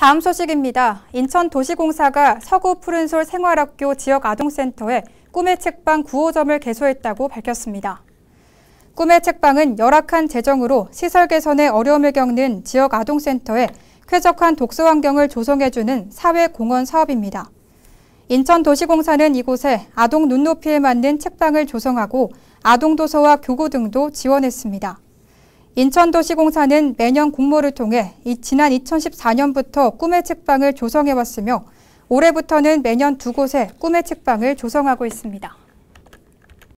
다음 소식입니다. 인천도시공사가 서구 푸른솔 생활학교 지역아동센터에 꿈의 책방 9호점을 개소했다고 밝혔습니다. 꿈의 책방은 열악한 재정으로 시설 개선에 어려움을 겪는 지역 아동센터에 쾌적한 독서 환경을 조성해주는 사회공헌 사업입니다. 인천도시공사는 이곳에 아동 눈높이에 맞는 책방을 조성하고 아동도서와 교구 등도 지원했습니다. 인천도시공사는 매년 공모를 통해 지난 2014년부터 꿈의 책방을 조성해왔으며 올해부터는 매년 두 곳에 꿈의 책방을 조성하고 있습니다.